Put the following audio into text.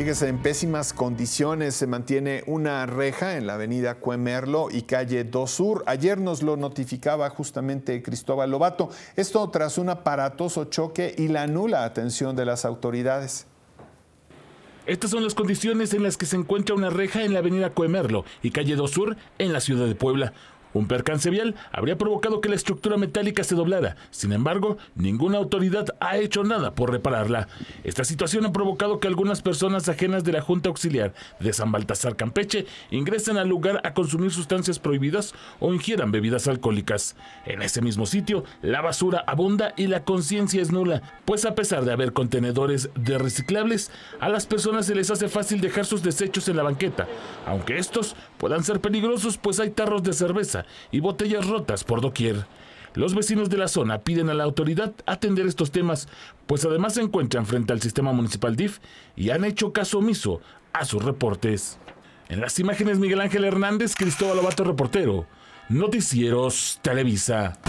Fíjese, en pésimas condiciones se mantiene una reja en la avenida Cuemerlo y calle 2 Sur. Ayer nos lo notificaba justamente Cristóbal Lobato. Esto tras un aparatoso choque y la nula atención de las autoridades. Estas son las condiciones en las que se encuentra una reja en la avenida Cuemerlo y calle 2 Sur en la ciudad de Puebla. Un percance vial habría provocado que la estructura metálica se doblara. Sin embargo, ninguna autoridad ha hecho nada por repararla. Esta situación ha provocado que algunas personas ajenas de la Junta Auxiliar de San Baltasar Campeche ingresen al lugar a consumir sustancias prohibidas o ingieran bebidas alcohólicas. En ese mismo sitio, la basura abunda y la conciencia es nula, pues a pesar de haber contenedores de reciclables, a las personas se les hace fácil dejar sus desechos en la banqueta, aunque estos puedan ser peligrosos pues hay tarros de cerveza y botellas rotas por doquier. Los vecinos de la zona piden a la autoridad atender estos temas, pues además se encuentran frente al sistema municipal DIF y han hecho caso omiso a sus reportes. En las imágenes Miguel Ángel Hernández, Cristóbal Ovato, reportero. Noticieros Televisa.